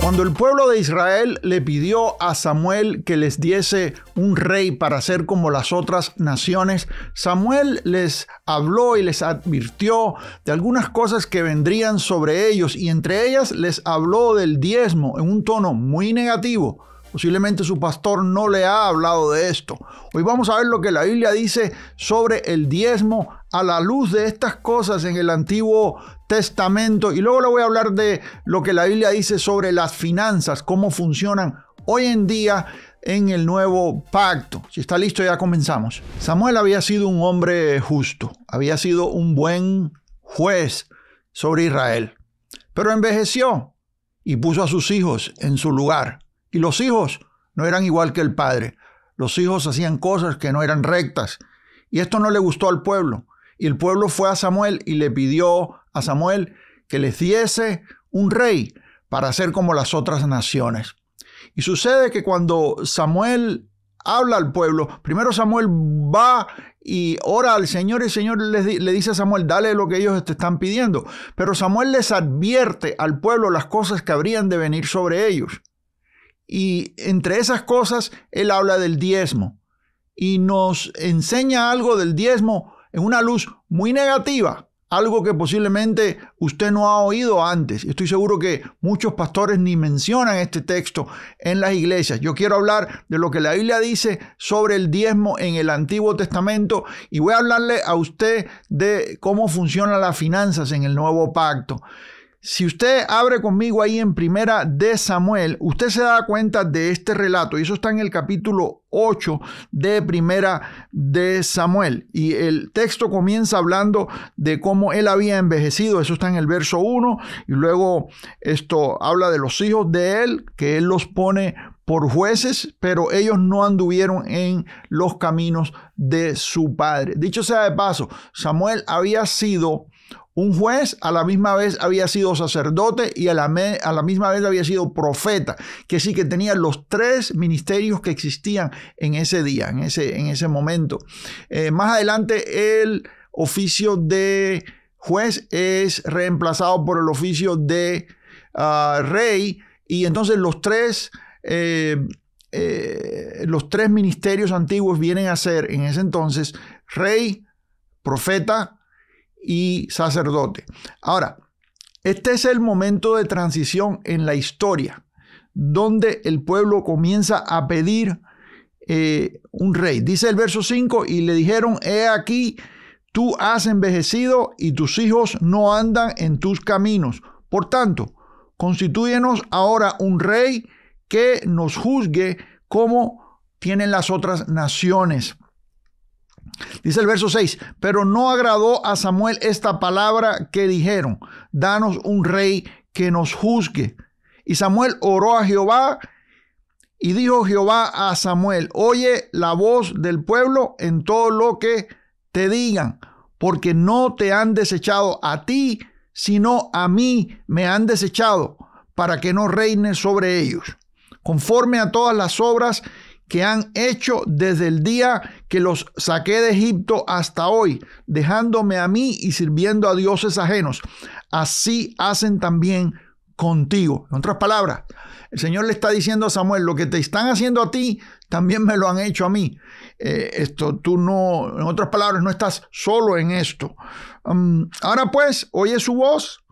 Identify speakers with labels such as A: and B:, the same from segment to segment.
A: Cuando el pueblo de Israel le pidió a Samuel que les diese un rey para ser como las otras naciones, Samuel les habló y les advirtió de algunas cosas que vendrían sobre ellos y entre ellas les habló del diezmo en un tono muy negativo. Posiblemente su pastor no le ha hablado de esto. Hoy vamos a ver lo que la Biblia dice sobre el diezmo a la luz de estas cosas en el Antiguo Testamento. Y luego le voy a hablar de lo que la Biblia dice sobre las finanzas, cómo funcionan hoy en día en el nuevo pacto. Si está listo, ya comenzamos. Samuel había sido un hombre justo, había sido un buen juez sobre Israel, pero envejeció y puso a sus hijos en su lugar. Y los hijos no eran igual que el padre. Los hijos hacían cosas que no eran rectas. Y esto no le gustó al pueblo. Y el pueblo fue a Samuel y le pidió a Samuel que les diese un rey para ser como las otras naciones. Y sucede que cuando Samuel habla al pueblo, primero Samuel va y ora al Señor y el Señor le, dice a Samuel, dale lo que ellos te están pidiendo. Pero Samuel les advierte al pueblo las cosas que habrían de venir sobre ellos. Y entre esas cosas, él habla del diezmo y nos enseña algo del diezmo en una luz muy negativa, algo que posiblemente usted no ha oído antes. Estoy seguro que muchos pastores ni mencionan este texto en las iglesias. Yo quiero hablar de lo que la Biblia dice sobre el diezmo en el Antiguo Testamento y voy a hablarle a usted de cómo funcionan las finanzas en el Nuevo Pacto. Si usted abre conmigo ahí en primera de Samuel, usted se da cuenta de este relato y eso está en el capítulo 8 de primera de Samuel. Y el texto comienza hablando de cómo él había envejecido, eso está en el verso 1 y luego esto habla de los hijos de él, que él los pone por jueces, pero ellos no anduvieron en los caminos de su padre. Dicho sea de paso, Samuel había sido un juez a la misma vez había sido sacerdote y a la, a la, misma vez había sido profeta, que sí que tenía los tres ministerios que existían en ese día, en ese, en ese momento. Eh, más adelante el oficio de juez es reemplazado por el oficio de ah, rey y entonces los tres... Eh, eh, los tres ministerios antiguos vienen a ser en ese entonces rey, profeta y sacerdote. Ahora, este es el momento de transición en la historia, donde el pueblo comienza a pedir eh, un rey. Dice el verso 5, y le dijeron, he aquí, tú has envejecido y tus hijos no andan en tus caminos. Por tanto, constitúyenos ahora un rey que nos juzgue como tienen las otras naciones. Dice el verso 6, pero no agradó a Samuel esta palabra que dijeron, danos un rey que nos juzgue. Y Samuel oró a Jehová y dijo Jehová a Samuel, oye la voz del pueblo en todo lo que te digan, porque no te han desechado a ti, sino a mí me han desechado, para que no reine sobre ellos, conforme a todas las obras que han hecho desde el día que los saqué de Egipto hasta hoy, dejándome a mí y sirviendo a dioses ajenos. Así hacen también contigo. En otras palabras, el Señor le está diciendo a Samuel, lo que te están haciendo a ti, también me lo han hecho a mí. Eh, esto tú no, en otras palabras, no estás solo en esto. Mm, ahora pues, oye su voz,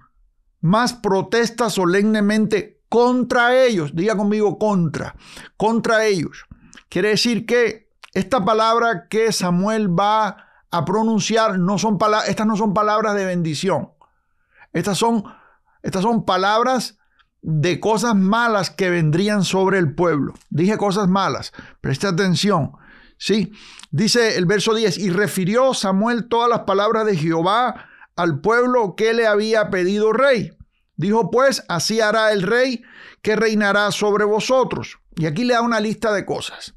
A: más protesta solemnemente contra ellos. Diga conmigo contra, contra ellos. Quiere decir que esta palabra que Samuel va a pronunciar no son estas no son palabras de bendición. Estas son, estas son palabras de cosas malas que vendrían sobre el pueblo. Dije cosas malas, preste atención. Sí, dice el verso 10, y refirió Samuel todas las palabras de Jehová al pueblo que le había pedido rey. Dijo pues, así hará el rey que reinará sobre vosotros. Y aquí le da una lista de cosas.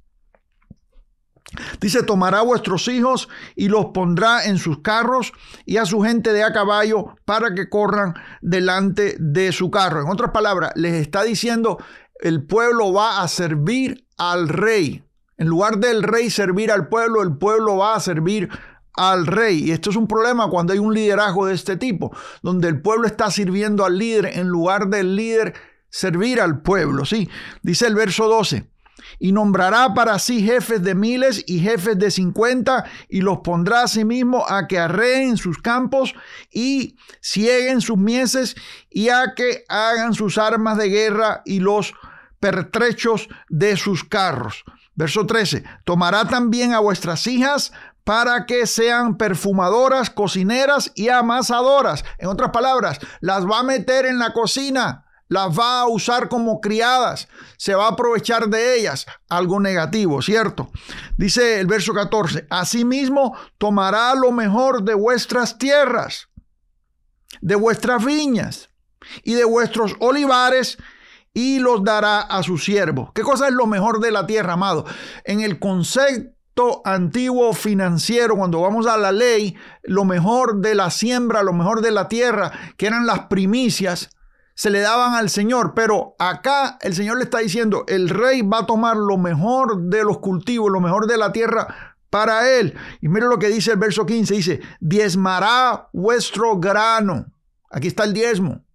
A: Dice, tomará a vuestros hijos y los pondrá en sus carros y a su gente de a caballo para que corran delante de su carro. En otras palabras, les está diciendo, el pueblo va a servir al rey. En lugar del rey servir al pueblo, el pueblo va a servir al rey. Y esto es un problema cuando hay un liderazgo de este tipo, donde el pueblo está sirviendo al líder en lugar del líder servir al pueblo. Sí, dice el verso 12 y nombrará para sí jefes de miles y jefes de cincuenta, y los pondrá a sí mismo a que arreen sus campos y cieguen sus mieses y a que hagan sus armas de guerra y los pertrechos de sus carros. Verso 13, tomará también a vuestras hijas para que sean perfumadoras, cocineras y amasadoras. En otras palabras, las va a meter en la cocina las va a usar como criadas, se va a aprovechar de ellas, algo negativo, ¿cierto? Dice el verso 14, asimismo tomará lo mejor de vuestras tierras, de vuestras viñas y de vuestros olivares y los dará a su siervo. ¿Qué cosa es lo mejor de la tierra, amado? En el concepto antiguo financiero, cuando vamos a la ley, lo mejor de la siembra, lo mejor de la tierra, que eran las primicias, se le daban al Señor, pero acá el Señor le está diciendo, el rey va a tomar lo mejor de los cultivos, lo mejor de la tierra para él. Y mire lo que dice el verso 15, dice, diezmará vuestro grano. Aquí está el diezmo.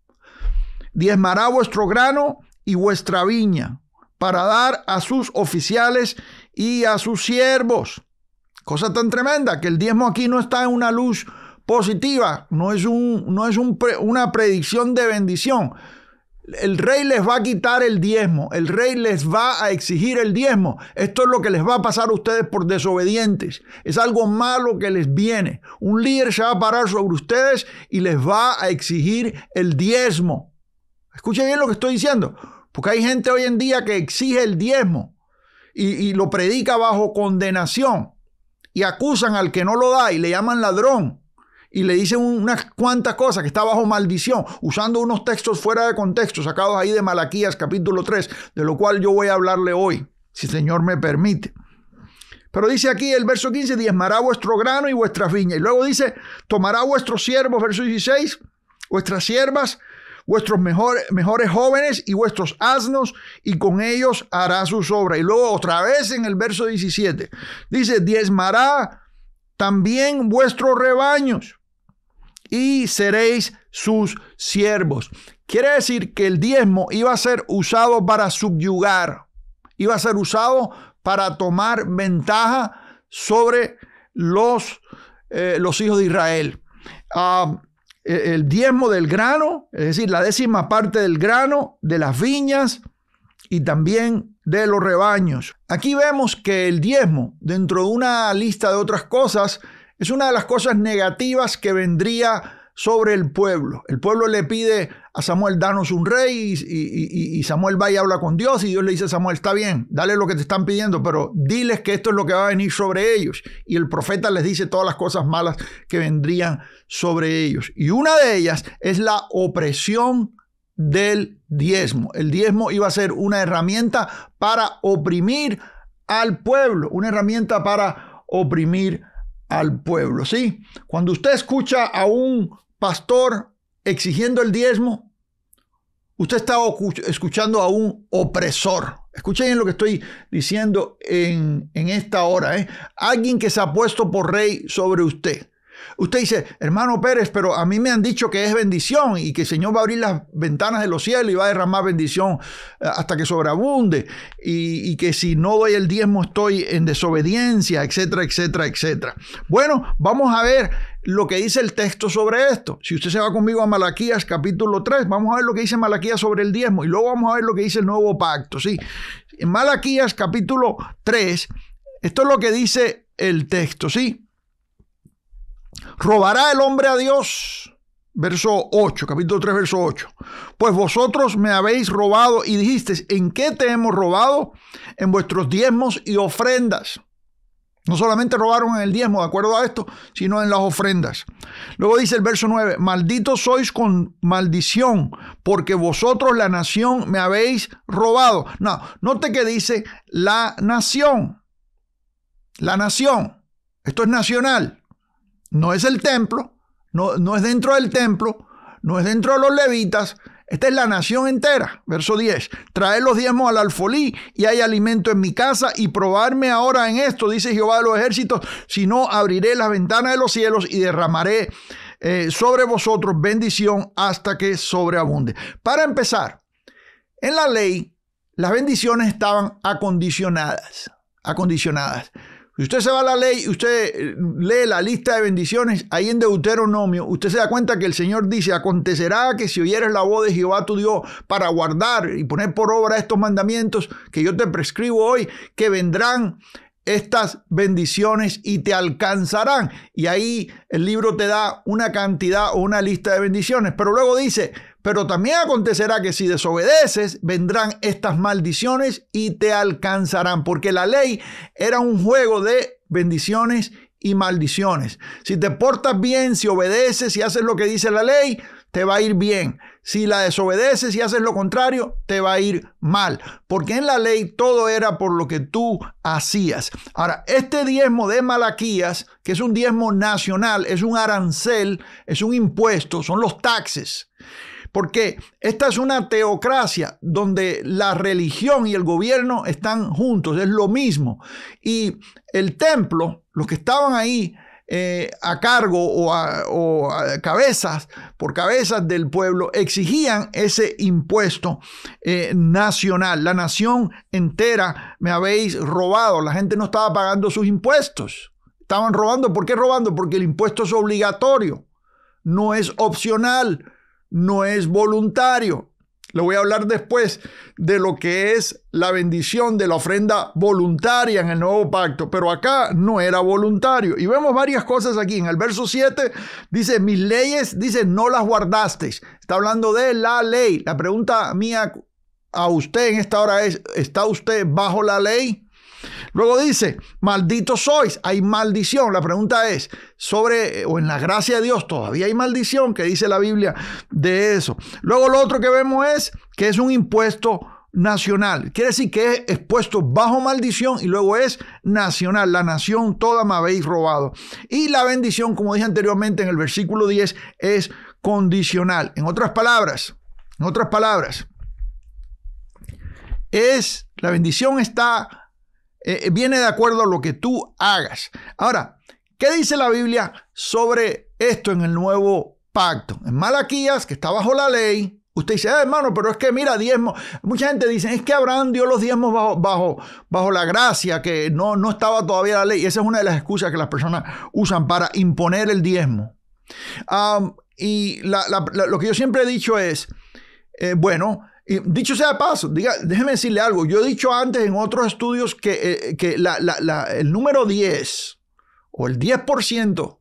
A: Diezmará vuestro grano y vuestra viña para dar a sus oficiales y a sus siervos. Cosa tan tremenda que el diezmo aquí no está en una luz positiva, no es, un, no es una predicción de bendición. El rey les va a quitar el diezmo, el rey les va a exigir el diezmo. Esto es lo que les va a pasar a ustedes por desobedientes. Es algo malo que les viene. Un líder se va a parar sobre ustedes y les va a exigir el diezmo. Escuchen bien lo que estoy diciendo, porque hay gente hoy en día que exige el diezmo y, y lo predica bajo condenación y acusan al que no lo da y le llaman ladrón y le dicen unas cuantas cosas que está bajo maldición, usando unos textos fuera de contexto, sacados ahí de Malaquías capítulo 3, de lo cual yo voy a hablarle hoy, si el Señor me permite. Pero dice aquí el verso 15, diezmará vuestro grano y vuestra viña. Y luego dice, tomará vuestros siervos, verso 16, vuestras siervas, vuestros mejores jóvenes y vuestros asnos, y con ellos hará su obra. Y luego otra vez en el verso 17, dice, diezmará también vuestros rebaños y seréis sus siervos. Quiere decir que el diezmo iba a ser usado para subyugar, iba a ser usado para tomar ventaja sobre los, eh, los hijos de Israel. Ah, e, el diezmo del grano, es decir, la décima parte del grano, de las viñas y también de los rebaños. Aquí vemos que el diezmo, dentro de una lista de otras cosas, es una de las cosas negativas que vendría sobre el pueblo. El pueblo le pide a Samuel, danos un rey, y, Samuel va y habla con Dios, y Dios le dice a Samuel, está bien, dale lo que te están pidiendo, pero diles que esto es lo que va a venir sobre ellos. Y el profeta les dice todas las cosas malas que vendrían sobre ellos. Y una de ellas es la opresión del diezmo. El diezmo iba a ser una herramienta para oprimir al pueblo, una herramienta para oprimir al pueblo, ¿sí? Cuando usted escucha a un pastor exigiendo el diezmo, usted está escuchando a un opresor. Escuchen lo que estoy diciendo en, esta hora, ¿eh? Alguien que se ha puesto por rey sobre usted. Usted dice, hermano Pérez, pero a mí me han dicho que es bendición y que el Señor va a abrir las ventanas de los cielos y va a derramar bendición eh, hasta que sobreabunde y, que si no doy el diezmo estoy en desobediencia, etcétera, etcétera, etcétera. Bueno, vamos a ver lo que dice el texto sobre esto. Si usted se va conmigo a Malaquías capítulo 3, vamos a ver lo que dice Malaquías sobre el diezmo y luego vamos a ver lo que dice el nuevo pacto. ¿sí? En Malaquías capítulo 3, esto es lo que dice el texto, ¿sí? ¿Robará el hombre a Dios? Verso 8, capítulo 3, verso 8. Pues vosotros me habéis robado y dijiste, ¿en qué te hemos robado? En vuestros diezmos y ofrendas. No solamente robaron en el diezmo, de acuerdo a esto, sino en las ofrendas. Luego dice el verso 9, Malditos sois con maldición, porque vosotros la nación me habéis robado. No, note que dice la nación. La nación. Esto es nacional. No es el templo, no, no es dentro del templo, no es dentro de los levitas, esta es la nación entera. Verso 10. trae los diezmos al alfolí y hay alimento en mi casa y probarme ahora en esto, dice Jehová de los ejércitos, si no abriré las ventanas de los cielos y derramaré eh, sobre vosotros bendición hasta que sobreabunde. Para empezar, en la ley las bendiciones estaban acondicionadas, acondicionadas. Si usted se va a la ley, usted eh, lee la lista de bendiciones ahí en Deuteronomio, usted se da cuenta que el Señor dice, acontecerá que si oyeres la voz de Jehová tu Dios para guardar y poner por obra estos mandamientos que yo te prescribo hoy, que vendrán estas bendiciones y te alcanzarán. Y ahí el libro te da una cantidad o una lista de bendiciones, pero luego dice, pero también acontecerá que si desobedeces, vendrán estas maldiciones y te alcanzarán, porque la ley era un juego de bendiciones y maldiciones. Si te portas bien, si obedeces, y haces lo que dice la ley, te va a ir bien. Si la desobedeces y haces lo contrario, te va a ir mal. Porque en la ley todo era por lo que tú hacías. Ahora, este diezmo de Malaquías, que es un diezmo nacional, es un arancel, es un impuesto, son los taxes porque esta es una teocracia donde la religión y el gobierno están juntos, es lo mismo. Y el templo, los que estaban ahí eh, a cargo o, a, cabezas, por cabezas del pueblo, exigían ese impuesto eh, nacional. La nación entera me habéis robado, la gente no estaba pagando sus impuestos. Estaban robando, ¿por qué robando? Porque el impuesto es obligatorio, no es opcional no es voluntario. Le voy a hablar después de lo que es la bendición de la ofrenda voluntaria en el nuevo pacto, pero acá no era voluntario. Y vemos varias cosas aquí. En el verso 7 dice, mis leyes, dice, no las guardasteis. Está hablando de la ley. La pregunta mía a usted en esta hora es, ¿está usted bajo la ley? Luego dice, malditos sois, hay maldición. La pregunta es, sobre eh, o en la gracia de Dios todavía hay maldición, que dice la Biblia de eso. Luego lo otro que vemos es que es un impuesto nacional. Quiere decir que es expuesto bajo maldición y luego es nacional. La nación toda me habéis robado. Y la bendición, como dije anteriormente en el versículo 10, es condicional. En otras palabras, en otras palabras, es la bendición está eh, eh, viene de acuerdo a lo que tú hagas. Ahora, ¿qué dice la Biblia sobre esto en el nuevo pacto? En Malaquías, que está bajo la ley, Usted dice, ah, hermano, pero es que mira, diezmo. Mucha gente dice, es que Abraham dio los diezmos bajo, bajo, bajo la gracia, que no, no estaba todavía la ley. Y esa es una de las excusas que las personas usan para imponer el diezmo. y lo que yo siempre he dicho es, eh, bueno, dicho sea de paso, diga, déjeme decirle algo. Yo he dicho antes en otros estudios que, eh, el número 10 o el 10%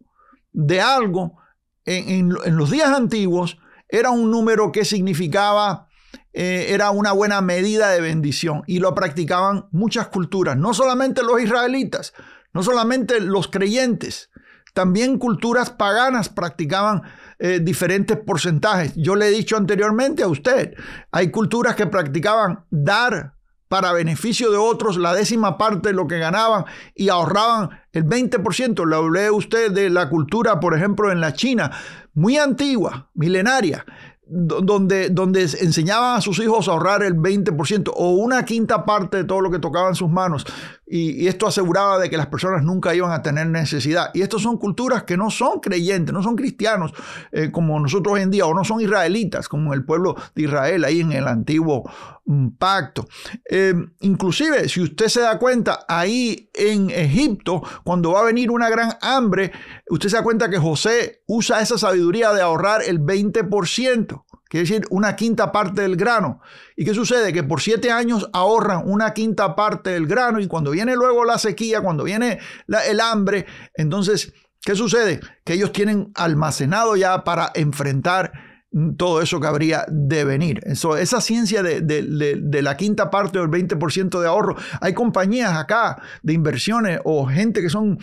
A: de algo en, los días antiguos era un número que significaba, eh, era una buena medida de bendición y lo practicaban muchas culturas, no solamente los israelitas, no solamente los creyentes, también culturas paganas practicaban eh, diferentes porcentajes. Yo le he dicho anteriormente a usted, hay culturas que practicaban dar para beneficio de otros la décima parte de lo que ganaban y ahorraban el 20%. Le hablé usted de la cultura, por ejemplo, en la China, muy antigua, milenaria, donde, donde enseñaban a sus hijos a ahorrar el 20% o una quinta parte de todo lo que tocaban sus manos y, esto aseguraba de que las personas nunca iban a tener necesidad. Y estas son culturas que no son creyentes, no son cristianos eh, como nosotros hoy en día, o no son israelitas como el pueblo de Israel ahí en el antiguo mm, pacto. Eh, inclusive, si usted se da cuenta, ahí en Egipto, cuando va a venir una gran hambre, usted se da cuenta que José usa esa sabiduría de ahorrar el 20% quiere decir una quinta parte del grano. ¿Y qué sucede? Que por siete años ahorran una quinta parte del grano y cuando viene luego la sequía, cuando viene el hambre, entonces, ¿qué sucede? Que ellos tienen almacenado ya para enfrentar todo eso que habría de venir. Eso, esa ciencia de, la quinta parte o el 20% de ahorro. Hay compañías acá de inversiones o gente que son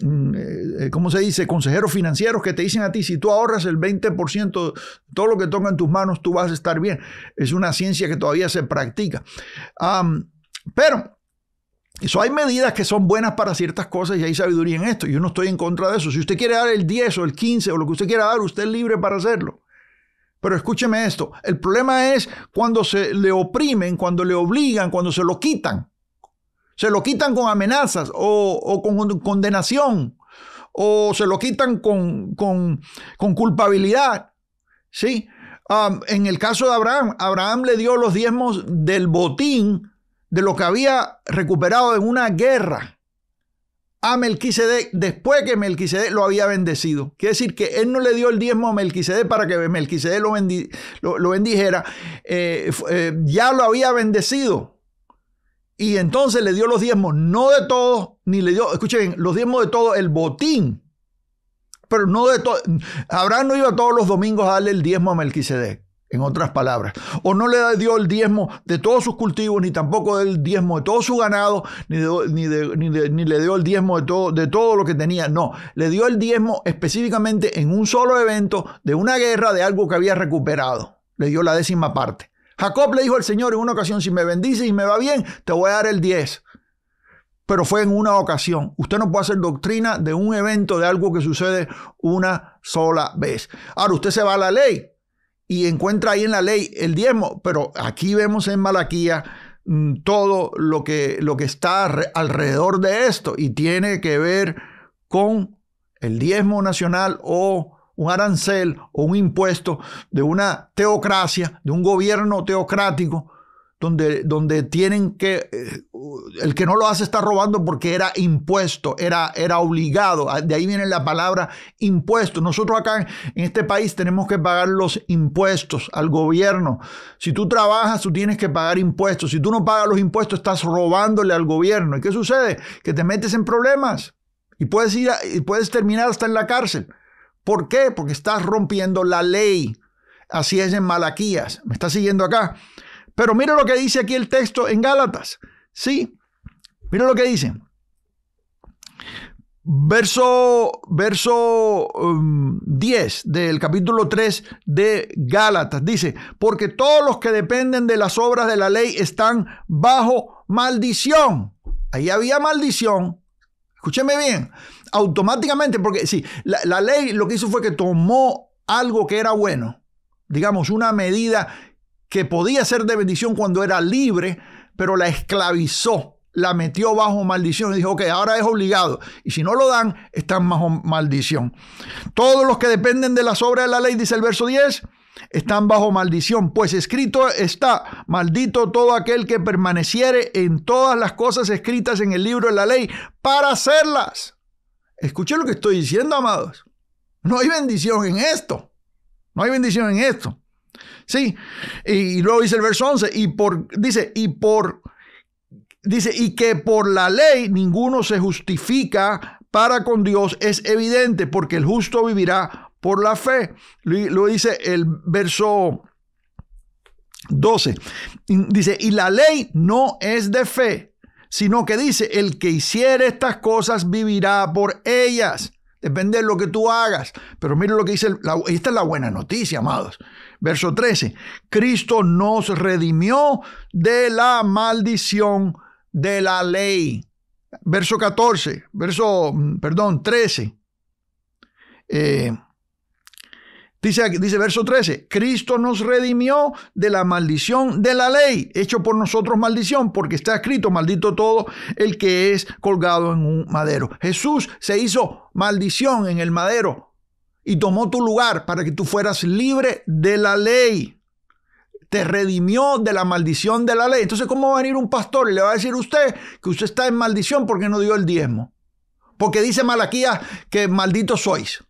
A: Mm, eh, eh, ¿cómo se dice? Consejeros financieros que te dicen a ti, si tú ahorras el 20%, todo lo que toca en tus manos, tú vas a estar bien. Es una ciencia que todavía se practica. pero... Eso hay medidas que son buenas para ciertas cosas y hay sabiduría en esto. Yo no estoy en contra de eso. Si usted quiere dar el 10 o el 15 o lo que usted quiera dar, usted es libre para hacerlo. Pero escúcheme esto, el problema es cuando se le oprimen, cuando le obligan, cuando se lo quitan. Se lo quitan con amenazas o, con condenación o se lo quitan con, con, con culpabilidad. ¿Sí? en el caso de Abraham, Abraham le dio los diezmos del botín de lo que había recuperado en una guerra a Melquisedec después que Melquisedec lo había bendecido. Quiere decir que él no le dio el diezmo a Melquisedec para que Melquisedec lo, bendijera. Eh, eh, ya lo había bendecido. Y entonces le dio los diezmos, no de todos, ni le dio, escuchen los diezmos de todo el botín. Pero no de todo. Abraham no iba todos los domingos a darle el diezmo a Melquisedec, en otras palabras. O no le dio el diezmo de todos sus cultivos, ni tampoco el diezmo de todo su ganado, ni, ni le dio el diezmo de todo, de todo lo que tenía. No, le dio el diezmo específicamente en un solo evento, de una guerra, de algo que había recuperado. Le dio la décima parte. Jacob le dijo al Señor en una ocasión, si me bendices y me va bien, te voy a dar el 10. Pero fue en una ocasión. Usted no puede hacer doctrina de un evento, de algo que sucede una sola vez. Ahora, usted se va a la ley y encuentra ahí en la ley el diezmo, pero aquí vemos en Malaquía mm, todo lo que, lo que está alrededor de esto y tiene que ver con el diezmo nacional o un arancel o un impuesto de una teocracia, de un gobierno teocrático, donde, donde tienen que, eh, el que no lo hace está robando porque era impuesto, era, era obligado. Ah, de ahí viene la palabra impuesto. Nosotros acá en, este país tenemos que pagar los impuestos al gobierno. Si tú trabajas, tú tienes que pagar impuestos. Si tú no pagas los impuestos, estás robándole al gobierno. ¿Y qué sucede? Que te metes en problemas y puedes, ir y puedes terminar hasta en la cárcel. ¿Por qué? Porque estás rompiendo la ley. Así es en Malaquías. Me está siguiendo acá. Pero mira lo que dice aquí el texto en Gálatas. Sí, mira lo que dice. Verso, verso 10 um, del capítulo 3 de Gálatas. Dice, porque todos los que dependen de las obras de la ley están bajo maldición. Ahí había maldición escúcheme bien, automáticamente, porque sí, la, ley lo que hizo fue que tomó algo que era bueno, digamos, una medida que podía ser de bendición cuando era libre, pero la esclavizó la metió bajo maldición y dijo, ok, ahora es obligado. Y si no lo dan, están bajo maldición. Todos los que dependen de las obras de la ley, dice el verso 10, están bajo maldición, pues escrito está, maldito todo aquel que permaneciere en todas las cosas escritas en el libro de la ley para hacerlas. Escuchen lo que estoy diciendo, amados. No hay bendición en esto. No hay bendición en esto. Sí, y, luego dice el verso 11, y por, dice, y por, dice, y que por la ley ninguno se justifica para con Dios es evidente, porque el justo vivirá por la fe. Lo dice el verso 12. Dice, y la ley no es de fe, sino que dice, el que hiciere estas cosas vivirá por ellas. Depende de lo que tú hagas. Pero mire lo que dice, la, esta es la buena noticia, amados. Verso 13, Cristo nos redimió de la maldición de la ley. Verso 14, verso, mm, perdón, 13. Dice, dice verso 13, Cristo nos redimió de la maldición de la ley, hecho por nosotros maldición, porque está escrito, maldito todo el que es colgado en un madero. Jesús se hizo maldición en el madero y tomó tu lugar para que tú fueras libre de la ley. Te redimió de la maldición de la ley. Entonces, ¿cómo va a venir un pastor y le va a decir a usted que usted está en maldición porque no dio el diezmo? Porque dice Malaquías que maldito sois.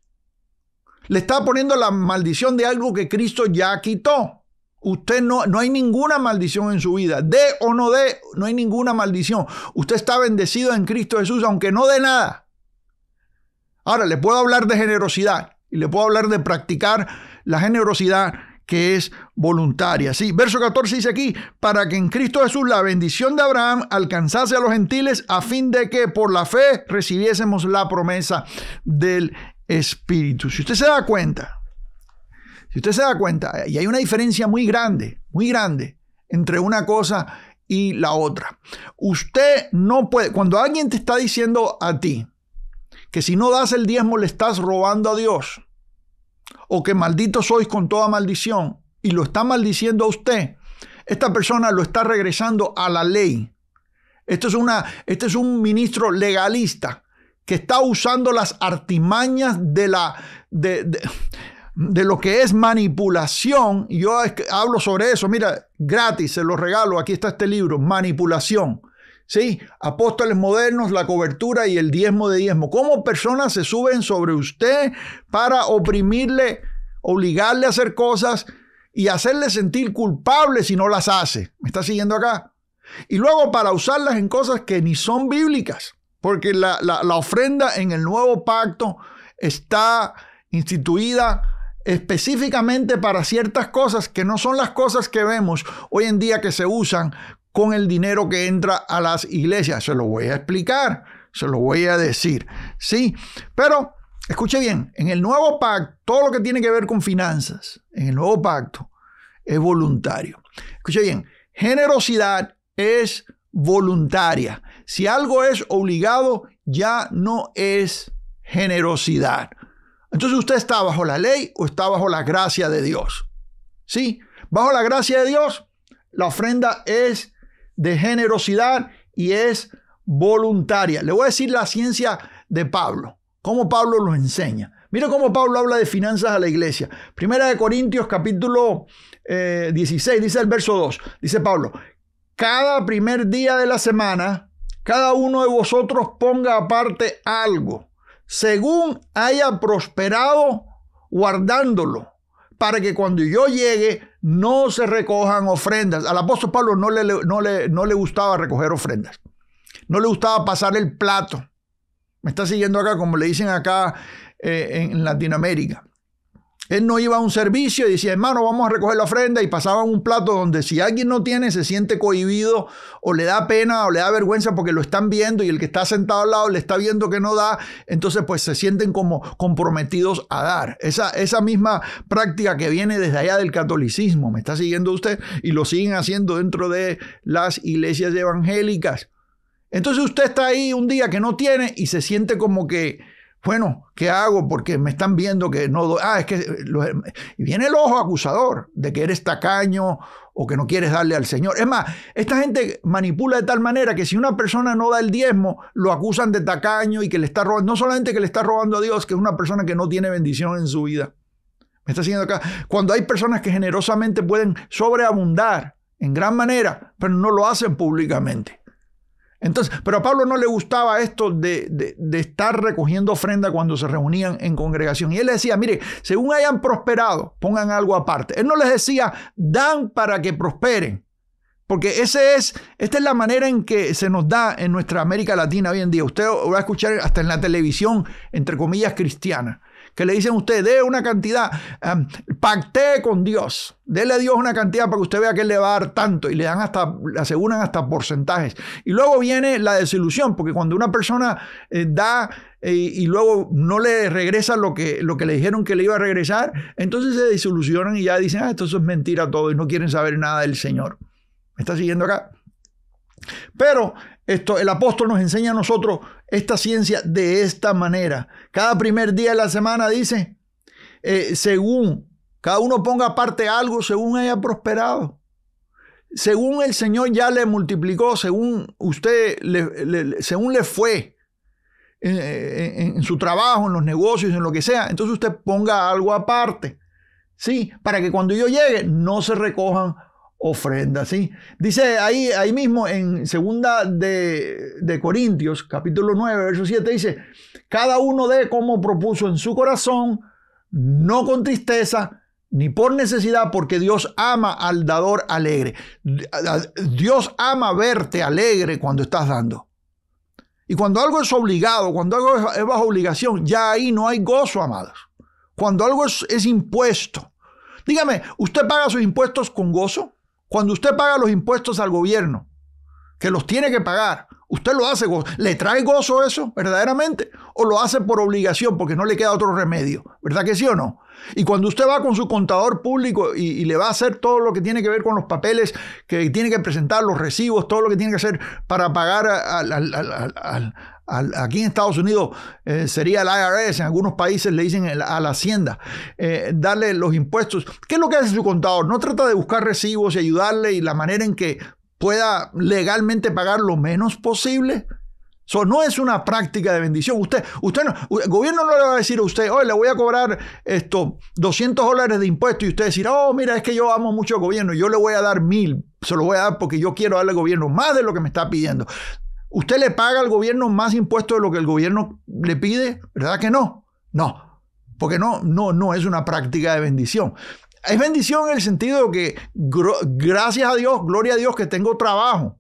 A: Le está poniendo la maldición de algo que Cristo ya quitó. Usted no, no hay ninguna maldición en su vida. De o no de, no hay ninguna maldición. Usted está bendecido en Cristo Jesús, aunque no de nada. Ahora, le puedo hablar de generosidad y le puedo hablar de practicar la generosidad que es voluntaria. Sí, verso 14 dice aquí, para que en Cristo Jesús la bendición de Abraham alcanzase a los gentiles a fin de que por la fe recibiésemos la promesa del espíritu. Si usted se da cuenta, si usted se da cuenta, y hay una diferencia muy grande, muy grande entre una cosa y la otra. Usted no puede, cuando alguien te está diciendo a ti que si no das el diezmo le estás robando a Dios, o que maldito sois con toda maldición, y lo está maldiciendo a usted, esta persona lo está regresando a la ley. Esto es, una, este es un ministro legalista que está usando las artimañas de la... De, de, lo que es manipulación, yo hablo sobre eso, mira, gratis, se lo regalo, aquí está este libro, manipulación. ¿sí? Apóstoles modernos, la cobertura y el diezmo de diezmo. ¿Cómo personas se suben sobre usted para oprimirle, obligarle a hacer cosas y hacerle sentir culpable si no las hace? ¿Me está siguiendo acá? Y luego para usarlas en cosas que ni son bíblicas. Porque la, ofrenda en el nuevo pacto está instituida específicamente para ciertas cosas que no son las cosas que vemos hoy en día que se usan con el dinero que entra a las iglesias. Se lo voy a explicar, se lo voy a decir. Sí, pero escuche bien, en el nuevo pacto, todo lo que tiene que ver con finanzas, en el nuevo pacto, es voluntario. Escuche bien, generosidad es voluntaria. Si algo es obligado, ya no es generosidad. Entonces usted está bajo la ley o está bajo la gracia de Dios. ¿Sí? Bajo la gracia de Dios, la ofrenda es de generosidad y es voluntaria. Le voy a decir la ciencia de Pablo, cómo Pablo lo enseña. Mira cómo Pablo habla de finanzas a la iglesia. Primera de Corintios capítulo 16, eh, dice el verso 2, dice Pablo, cada primer día de la semana, cada uno de vosotros ponga aparte algo, según haya prosperado, guardándolo, para que cuando yo llegue no se recojan ofrendas. Al apóstol Pablo no le, no le, gustaba recoger ofrendas, no le gustaba pasar el plato. Me está siguiendo acá, como le dicen acá eh, en Latinoamérica. Él no iba a un servicio y decía, hermano, vamos a recoger la ofrenda y pasaban un plato donde si alguien no tiene, se siente cohibido o le da pena o le da vergüenza porque lo están viendo y el que está sentado al lado le está viendo que no da, entonces pues se sienten como comprometidos a dar. Esa, esa misma práctica que viene desde allá del catolicismo, me está siguiendo usted y lo siguen haciendo dentro de las iglesias evangélicas. Entonces usted está ahí un día que no tiene y se siente como que bueno, ¿qué hago? Porque me están viendo que no doy. Ah, es que viene el ojo acusador de que eres tacaño o que no quieres darle al Señor. Es más, esta gente manipula de tal manera que si una persona no da el diezmo, lo acusan de tacaño y que le está robando. No solamente que le está robando a Dios, que es una persona que no tiene bendición en su vida. Me está diciendo acá. Cuando hay personas que generosamente pueden sobreabundar en gran manera, pero no lo hacen públicamente. Entonces, pero a Pablo no le gustaba esto de, estar recogiendo ofrenda cuando se reunían en congregación. Y él le decía, mire, según hayan prosperado, pongan algo aparte. Él no les decía, dan para que prosperen. Porque ese es, esta es la manera en que se nos da en nuestra América Latina hoy en día. Usted va a escuchar hasta en la televisión, entre comillas, cristiana que le dicen a usted, dé una cantidad, em, pacté con Dios, déle a Dios una cantidad para que usted vea que Él le va a dar tanto y le dan hasta, aseguran hasta porcentajes. Y luego viene la desilusión, porque cuando una persona eh, da eh, y luego no le regresa lo que, lo que le dijeron que le iba a regresar, entonces se desilusionan y ya dicen, ah, esto es mentira todo y no quieren saber nada del Señor. ¿Me está siguiendo acá? Pero esto, el apóstol nos enseña a nosotros esta ciencia de esta manera. Cada primer día de la semana dice, eh, según, cada uno ponga aparte algo según haya prosperado. Según el Señor ya le multiplicó, según usted, le, según le fue eh, eh, en su trabajo, en los negocios, en lo que sea, entonces usted ponga algo aparte. ¿sí? Para que cuando yo llegue no se recojan ofrenda. ¿sí? Dice ahí, ahí mismo en segunda de, Corintios, capítulo 9, verso 7, dice, cada uno dé como propuso en su corazón, no con tristeza, ni por necesidad, porque Dios ama al dador alegre. Dios ama verte alegre cuando estás dando. Y cuando algo es obligado, cuando algo es bajo obligación, ya ahí no hay gozo, amados. Cuando algo es impuesto. Dígame, ¿usted paga sus impuestos con gozo? Cuando usted paga los impuestos al gobierno, que los tiene que pagar, usted lo hace, le trae gozo eso verdaderamente, o lo hace por obligación porque no le queda otro remedio, ¿verdad que sí o no? Y cuando usted va con su contador público y, le va a hacer todo lo que tiene que ver con los papeles que tiene que presentar, los recibos, todo lo que tiene que hacer para pagar al, aquí en Estados Unidos eh, sería el IRS, en algunos países le dicen a la hacienda, eh, darle los impuestos. ¿Qué es lo que hace su contador? No trata de buscar recibos y ayudarle y la manera en que pueda legalmente pagar lo menos posible. Eso no es una práctica de bendición. Usted, usted no, el gobierno no le va a decir a usted, hoy le voy a cobrar esto, 200 dólares de impuestos y usted decir, oh, mira, es que yo amo mucho al gobierno, yo le voy a dar mil, se lo voy a dar porque yo quiero darle al gobierno más de lo que me está pidiendo. ¿Usted le paga al gobierno más impuestos de lo que el gobierno le pide? ¿Verdad que no? No, porque no, no, no es una práctica de bendición. Es bendición en el sentido de que gracias a Dios, gloria a Dios que tengo trabajo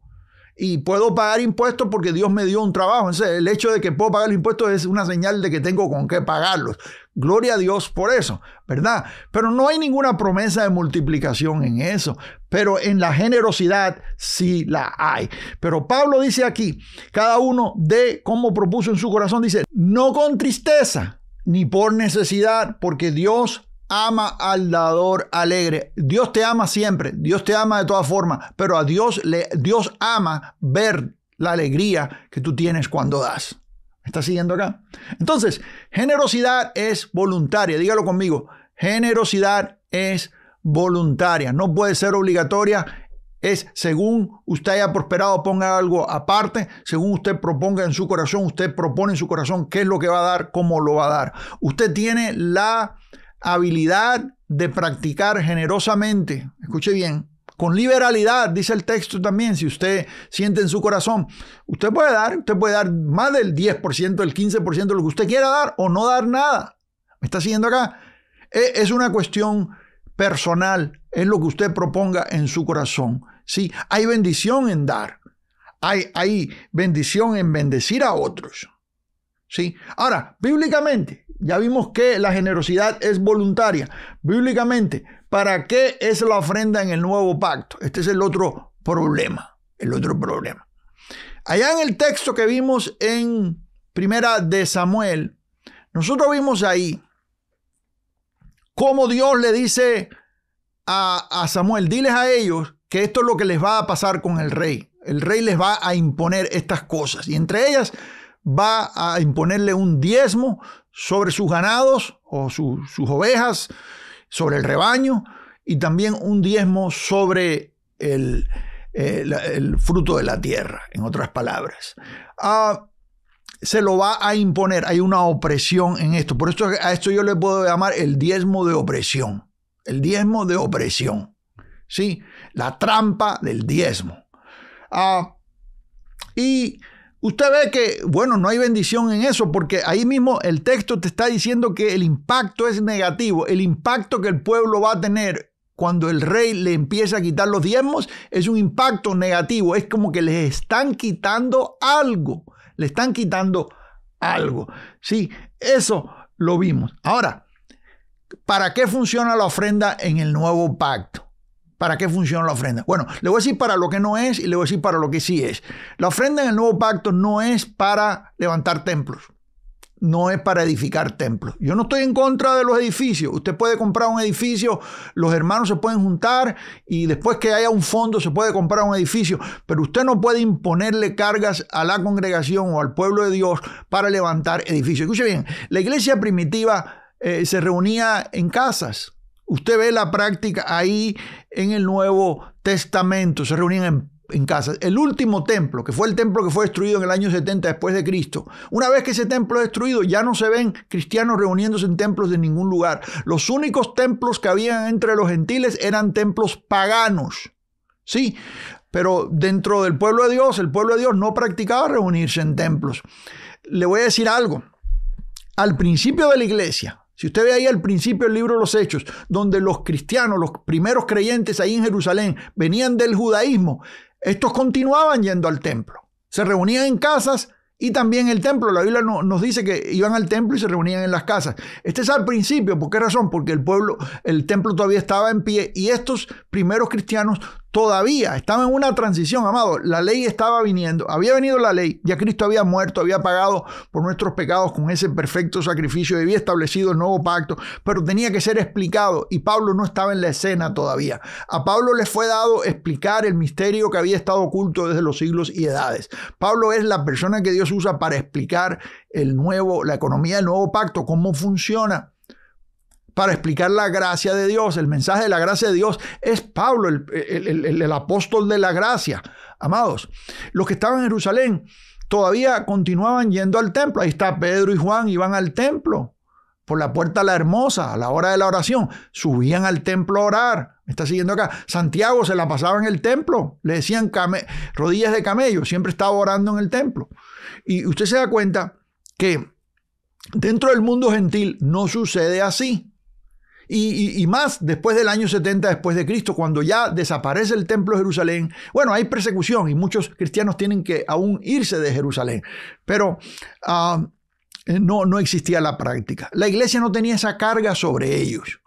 A: y puedo pagar impuestos porque Dios me dio un trabajo. el hecho de que puedo pagar los impuestos es una señal de que tengo con qué pagarlos. Gloria a Dios por eso, ¿verdad? Pero no hay ninguna promesa de multiplicación en eso, pero en la generosidad sí la hay. Pero Pablo dice aquí, cada uno de cómo propuso en su corazón, dice, no con tristeza ni por necesidad, porque Dios ama al dador alegre. Dios te ama siempre, Dios te ama de todas formas, pero a Dios le Dios ama ver la alegría que tú tienes cuando das. ¿Me estás siguiendo acá? Entonces, generosidad es voluntaria, dígalo conmigo. Generosidad es voluntaria, no puede ser obligatoria es según usted haya prosperado, ponga algo aparte, según usted proponga en su corazón, usted propone en su corazón qué es lo que va a dar, cómo lo va a dar. Usted tiene la habilidad de practicar generosamente, escuche bien, con liberalidad, dice el texto también, si usted siente en su corazón, usted puede dar, usted puede dar más del 10%, el 15% lo que usted quiera dar o no dar nada. ¿Me está siguiendo acá? E, es una cuestión personal, es lo que usted proponga en su corazón. Sí, hay bendición en dar, hay, hay bendición en bendecir a otros. Sí, ahora, bíblicamente, ya vimos que la generosidad es voluntaria. Bíblicamente, ¿para qué es la ofrenda en el nuevo pacto? Este es el otro problema, el otro problema. Allá en el texto que vimos en Primera de Samuel, nosotros vimos ahí cómo Dios le dice a, a Samuel, diles a ellos que esto es lo que les va a pasar con el rey. El rey les va a imponer estas cosas y entre ellas va a imponerle un diezmo sobre sus ganados o sus ovejas, sobre el rebaño, y también un diezmo sobre el, eh, fruto de la tierra, en otras palabras. Ah, se lo va a imponer, hay una opresión en esto, por eso a esto yo le puedo llamar el diezmo de opresión, el diezmo de opresión, ¿sí? La trampa del diezmo. Ah, y Usted ve que, bueno, no hay bendición en eso, porque ahí mismo el texto te está diciendo que el impacto es negativo. El impacto que el pueblo va a tener cuando el rey le empieza a quitar los diezmos es un impacto negativo. Es como que le están quitando algo. Le están quitando algo. Sí, eso lo vimos. Ahora, ¿para qué funciona la ofrenda en el nuevo pacto? ¿Para qué funciona la ofrenda? Bueno, le voy a decir para lo que no es y le voy a decir para lo que sí es. La ofrenda en el nuevo pacto no es para levantar templos, no es para edificar templos. Yo no estoy en contra de los edificios. Usted puede comprar un edificio, los hermanos se pueden juntar y después que haya un fondo se puede comprar un edificio, pero usted no puede imponerle cargas a la congregación o al pueblo de Dios para levantar edificios. Escuche bien, la iglesia primitiva eh, se reunía en casas Usted ve la práctica ahí en el Nuevo Testamento, se reunían en, casa. casas. El último templo, que fue el templo que fue destruido en el año 70 después de Cristo, una vez que ese templo es destruido, ya no se ven cristianos reuniéndose en templos de ningún lugar. Los únicos templos que habían entre los gentiles eran templos paganos. Sí, pero dentro del pueblo de Dios, el pueblo de Dios no practicaba reunirse en templos. Le voy a decir algo. Al principio de la iglesia, si usted ve ahí al principio el libro de los Hechos, donde los cristianos, los primeros creyentes ahí en Jerusalén, venían del judaísmo, estos continuaban yendo al templo. Se reunían en casas y también el templo. La Biblia nos dice que iban al templo y se reunían en las casas. Este es al principio. ¿Por qué razón? Porque el pueblo, el templo todavía estaba en pie y estos primeros cristianos todavía estaba en una transición, amado. La ley estaba viniendo, había venido la ley, ya Cristo había muerto, había pagado por nuestros pecados con ese perfecto sacrificio, y había establecido el nuevo pacto, pero tenía que ser explicado y Pablo no estaba en la escena todavía. A Pablo le fue dado explicar el misterio que había estado oculto desde los siglos y edades. Pablo es la persona que Dios usa para explicar el nuevo, la economía del nuevo pacto, cómo funciona para explicar la gracia de Dios. El mensaje de la gracia de Dios es Pablo, el, apóstol de la gracia. Amados, los que estaban en Jerusalén todavía continuaban yendo al templo. Ahí está Pedro y Juan, iban al templo por la puerta la hermosa a la hora de la oración. Subían al templo a orar. Me está siguiendo acá. Santiago se la pasaba en el templo. Le decían rodillas de camello. Siempre estaba orando en el templo. Y usted se da cuenta que dentro del mundo gentil no sucede así. Y, más después del año 70 después de Cristo, cuando ya desaparece el templo de Jerusalén. Bueno, hay persecución y muchos cristianos tienen que aún irse de Jerusalén, pero ah, no, no existía la práctica. La iglesia no tenía esa carga sobre ellos.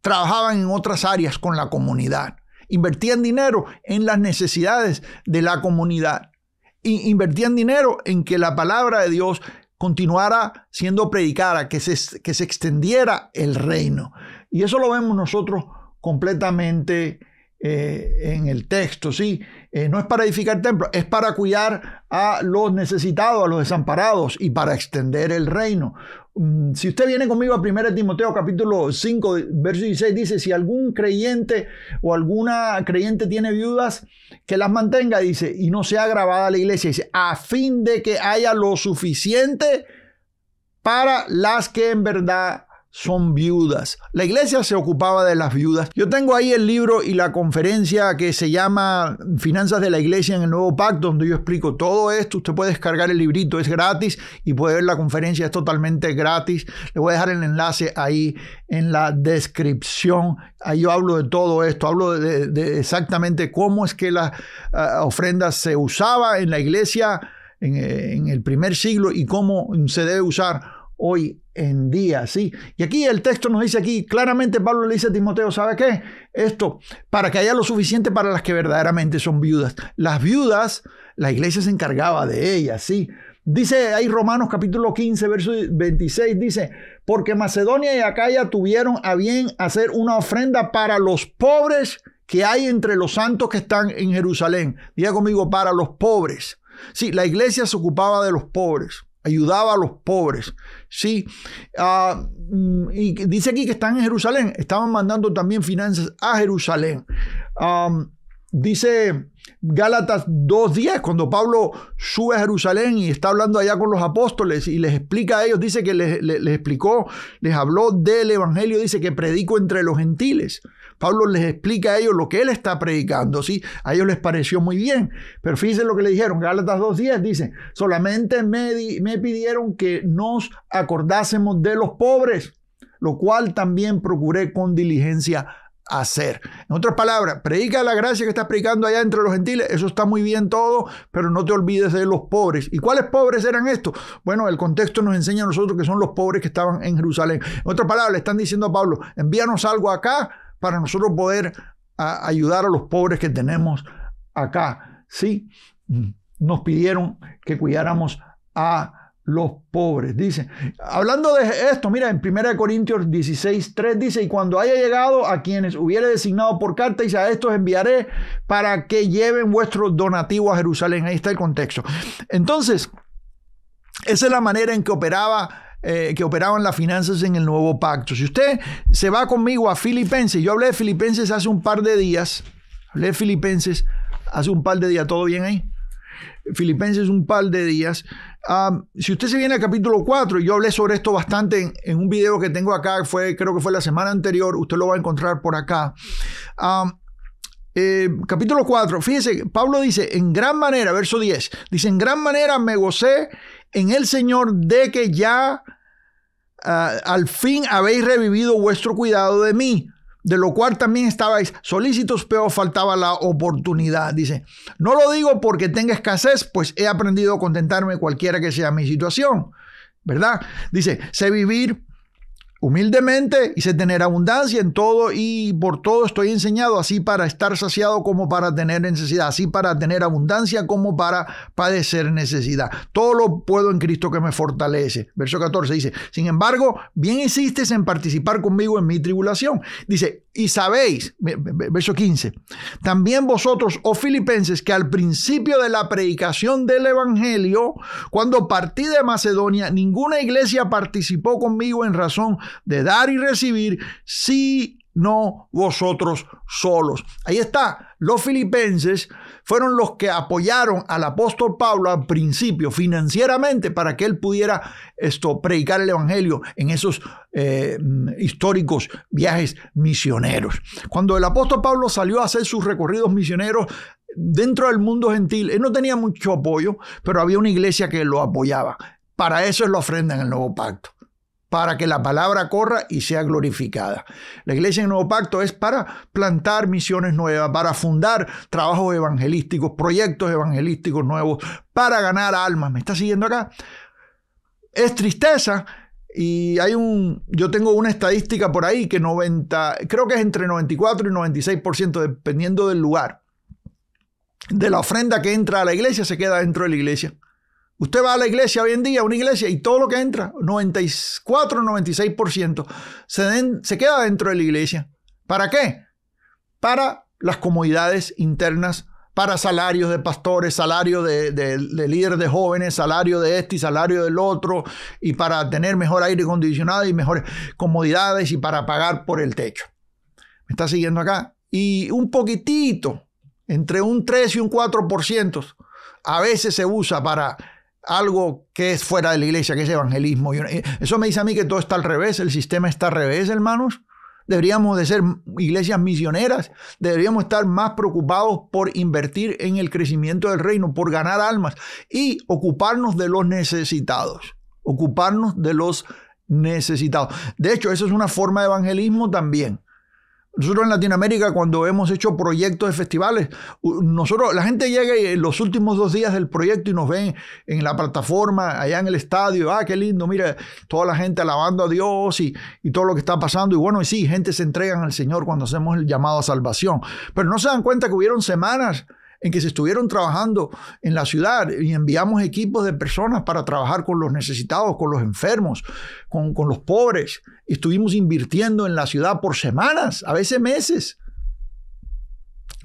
A: Trabajaban en otras áreas con la comunidad, invertían dinero en las necesidades de la comunidad. Y invertían dinero en que la palabra de Dios continuara siendo predicada, que se, que se extendiera el reino. Y eso lo vemos nosotros completamente eh, en el texto, ¿sí? Eh, no es para edificar templos, es para cuidar a los necesitados, a los desamparados y para extender el reino. Mm, si usted viene conmigo a 1 Timoteo capítulo 5, verso 16, dice, si algún creyente o alguna creyente tiene viudas, que las mantenga, dice, y no sea grabada la iglesia, dice, a fin de que haya lo suficiente para las que en verdad son viudas. La iglesia se ocupaba de las viudas. Yo tengo ahí el libro y la conferencia que se llama Finanzas de la Iglesia en el Nuevo Pacto, donde yo explico todo esto. Usted puede descargar el librito, es gratis y puede ver la conferencia, es totalmente gratis. Le voy a dejar el enlace ahí en la descripción. Ahí yo hablo de todo esto, hablo de, exactamente cómo es que la ofrendas ah, ofrenda se usaba en la iglesia eh, en el primer siglo y cómo se debe usar hoy en día, ¿sí? Y aquí el texto nos dice aquí, claramente Pablo le dice a Timoteo, ¿sabe qué? Esto, para que haya lo suficiente para las que verdaderamente son viudas. Las viudas, la iglesia se encargaba de ellas, ¿sí? Dice ahí Romanos capítulo 15, verso 26, dice, porque Macedonia y Acaya tuvieron a bien hacer una ofrenda para los pobres que hay entre los santos que están en Jerusalén. Diga conmigo, para los pobres. Sí, la iglesia se ocupaba de los pobres, ayudaba a los pobres. Sí. Ah, mm, y dice aquí que están en Jerusalén. Estaban mandando también finanzas a Jerusalén. Ah, dice Gálatas 2.10, cuando Pablo sube a Jerusalén y está hablando allá con los apóstoles y les explica a ellos, dice que les, explicó, les habló del Evangelio, dice que predico entre los gentiles. Pablo les explica a ellos lo que él está predicando, ¿sí? A ellos les pareció muy bien, pero fíjense lo que le dijeron, Gálatas 2.10 dice, solamente me, me pidieron que nos acordásemos de los pobres, lo cual también procuré con diligencia hacer. En otras palabras, predica la gracia que estás predicando allá entre los gentiles, eso está muy bien todo, pero no te olvides de los pobres. ¿Y cuáles pobres eran estos? Bueno, el contexto nos enseña a nosotros que son los pobres que estaban en Jerusalén. En otras palabras, le están diciendo a Pablo, envíanos algo acá para nosotros poder ayudar a los pobres que tenemos acá. Sí, nos pidieron que cuidáramos a los pobres. Dice, hablando de esto, mira, en 1 Corintios 16, 3 dice, y cuando haya llegado a quienes hubiere designado por carta, dice, a estos enviaré para que lleven vuestro donativo a Jerusalén. Ahí está el contexto. Entonces, esa es la manera en que operaba eh, que operaban las finanzas en el nuevo pacto. Si usted se va conmigo a Filipenses, yo hablé de Filipenses hace un par de días, hablé de Filipenses hace un par de días, ¿todo bien ahí? Filipenses un par de días, si usted se viene al capítulo 4, yo hablé sobre esto bastante en, un video que tengo acá, fue, creo que fue la semana anterior, usted lo va a encontrar por acá. Eh, capítulo 4, fíjese, Pablo dice, en gran manera, verso 10, dice, en gran manera me gocé en el Señor de que ya ah, al fin habéis revivido vuestro cuidado de mí de lo cual también estabais solícitos, pero faltaba la oportunidad. Dice, no lo digo porque tenga escasez, pues he aprendido a contentarme cualquiera que sea mi situación, ¿verdad? Dice, sé vivir humildemente y se tener abundancia en todo y por todo estoy enseñado, así para estar saciado como para tener necesidad, así para tener abundancia como para padecer necesidad. Todo lo puedo en Cristo que me fortalece. Verso 14 dice, sin embargo, bien hiciste en participar conmigo en mi tribulación. Dice, y sabéis, verso 15, también vosotros, oh filipenses, que al principio de la predicación del Evangelio, cuando partí de Macedonia, ninguna iglesia participó conmigo en razón de dar y recibir, si no vosotros solos. Ahí está, los filipenses fueron los que apoyaron al apóstol Pablo al principio financieramente para que él pudiera esto, predicar el Evangelio en esos eh, históricos viajes misioneros. Cuando el apóstol Pablo salió a hacer sus recorridos misioneros, dentro del mundo gentil. Él no tenía mucho apoyo, pero había una iglesia que lo apoyaba. Para eso es la ofrenda en el nuevo pacto para que la palabra corra y sea glorificada. La iglesia en Nuevo Pacto es para plantar misiones nuevas, para fundar trabajos evangelísticos, proyectos evangelísticos nuevos, para ganar almas. ¿Me está siguiendo acá? Es tristeza y hay un, yo tengo una estadística por ahí que 90, creo que es entre 94 y 96%, dependiendo del lugar. De la ofrenda que entra a la iglesia se queda dentro de la iglesia. Usted va a la iglesia hoy en día, una iglesia, y todo lo que entra, 94, 96%, se, den, se queda dentro de la iglesia. ¿Para qué? Para las comodidades internas, para salarios de pastores, salario de, líderes líder de jóvenes, salario de este y salario del otro, y para tener mejor aire acondicionado y mejores comodidades y para pagar por el techo. ¿Me está siguiendo acá? Y un poquitito, entre un 3 y un 4%, a veces se usa para algo que es fuera de la iglesia, que es evangelismo. Eso me dice a mí que todo está al revés, el sistema está al revés, hermanos. Deberíamos de ser iglesias misioneras, deberíamos estar más preocupados por invertir en el crecimiento del reino, por ganar almas y ocuparnos de los necesitados, ocuparnos de los necesitados. De hecho, eso es una forma de evangelismo también. Nosotros en Latinoamérica, cuando hemos hecho proyectos de festivales, nosotros, la gente llega en los últimos dos días del proyecto y nos ven en la plataforma, allá en el estadio, ah, qué lindo, mira, toda la gente alabando a Dios y, todo lo que está pasando. Y bueno, y sí, gente se entrega al Señor cuando hacemos el llamado a salvación. Pero no se dan cuenta que hubieron semanas en que se estuvieron trabajando en la ciudad y enviamos equipos de personas para trabajar con los necesitados, con los enfermos, con, con los pobres. Estuvimos invirtiendo en la ciudad por semanas, a veces meses.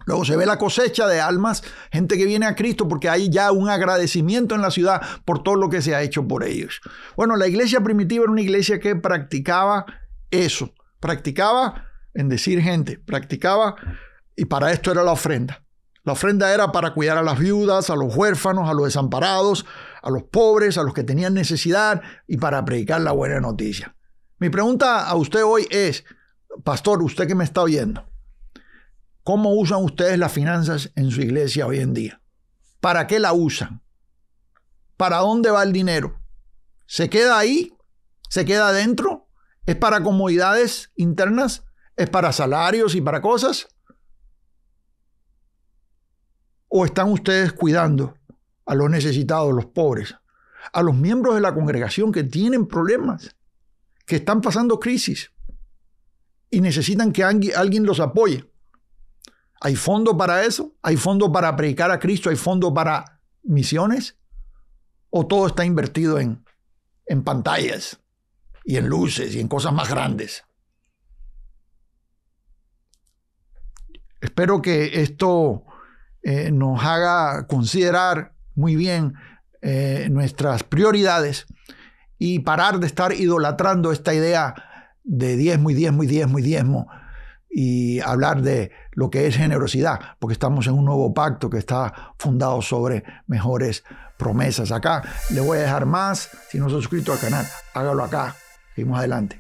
A: Luego se ve la cosecha de almas, gente que viene a Cristo porque hay ya un agradecimiento en la ciudad por todo lo que se ha hecho por ellos. Bueno, la iglesia primitiva era una iglesia que practicaba eso, practicaba en decir gente, practicaba y para esto era la ofrenda. La ofrenda era para cuidar a las viudas, a los huérfanos, a los desamparados, a los pobres, a los que tenían necesidad y para predicar la buena noticia. Mi pregunta a usted hoy es, pastor, usted que me está oyendo, ¿cómo usan ustedes las finanzas en su iglesia hoy en día? ¿Para qué la usan? ¿Para dónde va el dinero? ¿Se queda ahí? ¿Se queda adentro? ¿Es para comodidades internas? ¿Es para salarios y para cosas? ¿O están ustedes cuidando a los necesitados, los pobres, a los miembros de la congregación que tienen problemas, que están pasando crisis y necesitan que alguien los apoye? ¿Hay fondo para eso? ¿Hay fondo para predicar a Cristo? ¿Hay fondo para misiones? ¿O todo está invertido en, en pantallas y en luces y en cosas más grandes? Espero que esto eh, nos haga considerar muy bien eh, nuestras prioridades y parar de estar idolatrando esta idea de diezmo y diezmo y diezmo y diezmo y hablar de lo que es generosidad, porque estamos en un nuevo pacto que está fundado sobre mejores promesas. Acá le voy a dejar más. Si no se ha suscrito al canal, hágalo acá. Seguimos adelante.